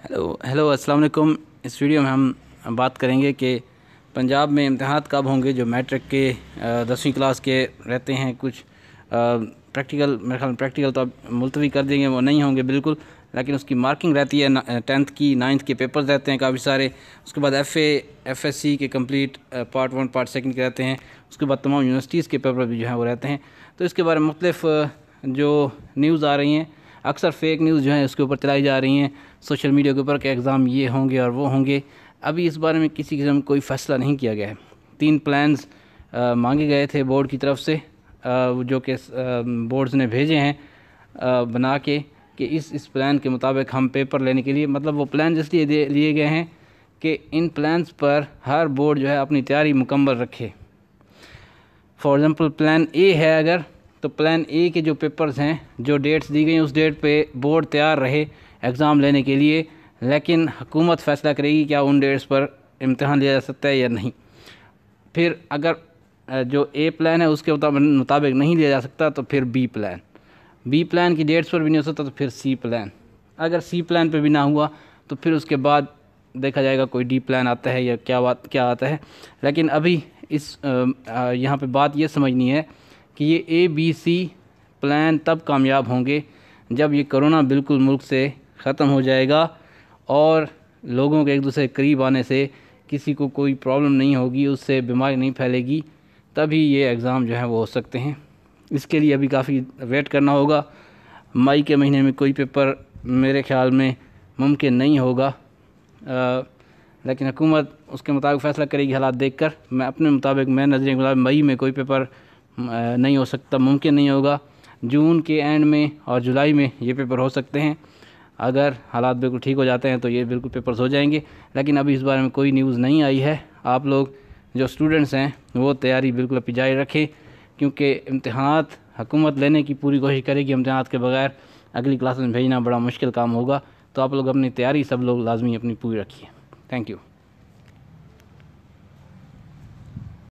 hello hello अस्सलाम वालेकुम इस वीडियो में हम बात करेंगे कि पंजाब में इम्तहान कब होंगे जो मैट्रिक के दसवीं क्लास के रहते हैं कुछ प्रैक्टिकल मेरे ख्याल प्रैक्टिकल तो अब मुलतवी कर देंगे वो नहीं होंगे बिल्कुल लेकिन उसकी मार्किंग रहती है टेंथ की नाइन्थ के पेपर रहते हैं काफ़ी सारे उसके बाद एफ एफ एस सी के complete part one part second के रहते हैं उसके बाद तमाम यूनिवर्सिटीज़ के पेपर भी जो हैं वो रहते हैं तो इसके बारे में मुख्तफ जो न्यूज़ आ रही हैं अक्सर फेक न्यूज़ जो है उसके ऊपर चलाई जा रही हैं सोशल मीडिया के ऊपर कि एग्ज़ाम ये होंगे और वो होंगे अभी इस बारे में किसी किस्म कोई फ़ैसला नहीं किया गया है तीन प्लान्स मांगे गए थे बोर्ड की तरफ से आ, जो कि बोर्ड्स ने भेजे हैं आ, बना के कि इस इस प्लान के मुताबिक हम पेपर लेने के लिए मतलब वो प्लान इसलिए लिए गए हैं कि इन प्लान्स पर हर बोर्ड जो है अपनी तैयारी मुकम्मल रखे फॉर एग्ज़ाम्पल प्लान ए है अगर तो प्लान ए के जो पेपर्स हैं जो डेट्स दी गई उस डेट पे बोर्ड तैयार रहे एग्ज़ाम लेने के लिए लेकिन हुकूमत फ़ैसला करेगी क्या उन डेट्स पर इम्तहान लिया जा सकता है या नहीं फिर अगर जो ए प्लान है उसके मुताबिक नहीं लिया जा सकता तो फिर बी प्लान बी प्लान की डेट्स पर भी नहीं हो सकता तो फिर सी प्लान अगर सी प्लान पर भी ना हुआ तो फिर उसके बाद देखा जाएगा कोई डी प्लान आता है या क्या बात क्या आता है लेकिन अभी इस यहाँ पे बात ये समझनी है कि ये ए बी सी प्लान तब कामयाब होंगे जब ये कोरोना बिल्कुल मुल्क से ख़त्म हो जाएगा और लोगों के एक दूसरे करीब आने से किसी को कोई प्रॉब्लम नहीं होगी उससे बीमारी नहीं फैलेगी तभी ये एग्ज़ाम जो है वो हो सकते हैं इसके लिए अभी काफ़ी वेट करना होगा मई के महीने में कोई पेपर मेरे ख्याल में मुमकिन नहीं होगा आ, लेकिन हुकूमत उसके मुताबिक फ़ैसला करेगी हालात देखकर मैं अपने मुताबिक मैं नज़र मुताबिक मई में कोई पेपर नहीं हो सकता मुमकिन नहीं होगा जून के एंड में और जुलाई में ये पेपर हो सकते हैं अगर हालात बिल्कुल ठीक हो जाते हैं तो ये बिल्कुल पेपर्स हो जाएंगे लेकिन अभी इस बारे में कोई न्यूज़ नहीं आई है आप लोग जो स्टूडेंट्स हैं वो तैयारी बिल्कुल अपनी जारी रखें क्योंकि इम्तहान हुकूमत लेने की पूरी कोशिश करेगी इम्तहान के बगैर अगली क्लास में भेजना बड़ा मुश्किल काम होगा तो आप लोग अपनी तैयारी सब लोग लाजमी अपनी पूरी रखिए थैंक यू